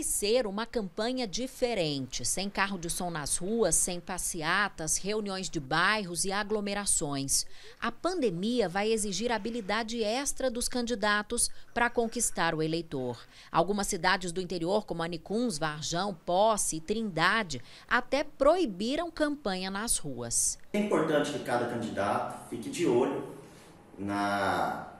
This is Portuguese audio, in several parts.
vai ser uma campanha diferente, sem carro de som nas ruas, sem passeatas, reuniões de bairros e aglomerações. A pandemia vai exigir habilidade extra dos candidatos para conquistar o eleitor. Algumas cidades do interior, como Anicuns, Varjão, Posse e Trindade, até proibiram campanha nas ruas. É importante que cada candidato fique de olho na,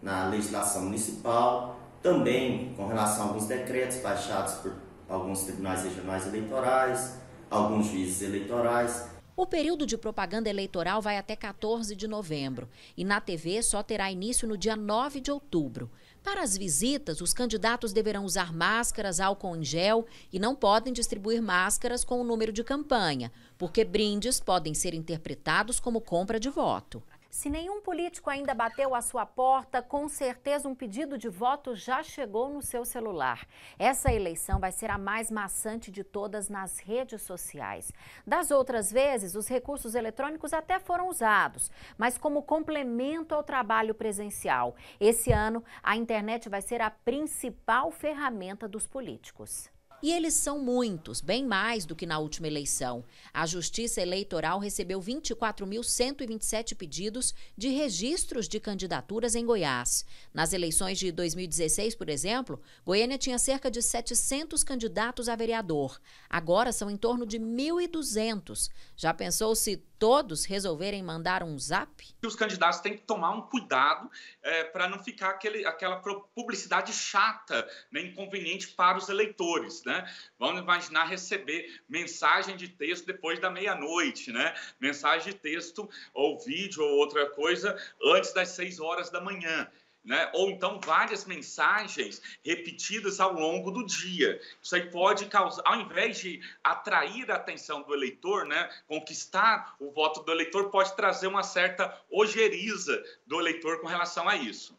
na legislação municipal também com relação a alguns decretos baixados por alguns tribunais regionais eleitorais, alguns juízes eleitorais, o período de propaganda eleitoral vai até 14 de novembro e na TV só terá início no dia 9 de outubro. Para as visitas, os candidatos deverão usar máscaras, álcool em gel e não podem distribuir máscaras com o número de campanha, porque brindes podem ser interpretados como compra de voto. Se nenhum político ainda bateu à sua porta, com certeza um pedido de voto já chegou no seu celular. Essa eleição vai ser a mais maçante de todas nas redes sociais. Das outras vezes, os recursos eletrônicos até foram usados, mas como complemento ao trabalho presencial. Esse ano, a internet vai ser a principal ferramenta dos políticos. E eles são muitos, bem mais do que na última eleição. A Justiça Eleitoral recebeu 24.127 pedidos de registros de candidaturas em Goiás. Nas eleições de 2016, por exemplo, Goiânia tinha cerca de 700 candidatos a vereador. Agora são em torno de 1.200. Já pensou se todos resolverem mandar um zap? Os candidatos têm que tomar um cuidado é, para não ficar aquele, aquela publicidade chata, né, inconveniente para os eleitores. Né? Vamos imaginar receber mensagem de texto depois da meia-noite, né? mensagem de texto ou vídeo ou outra coisa antes das seis horas da manhã né? ou então várias mensagens repetidas ao longo do dia. Isso aí pode causar, ao invés de atrair a atenção do eleitor, né? conquistar o voto do eleitor, pode trazer uma certa ojeriza do eleitor com relação a isso.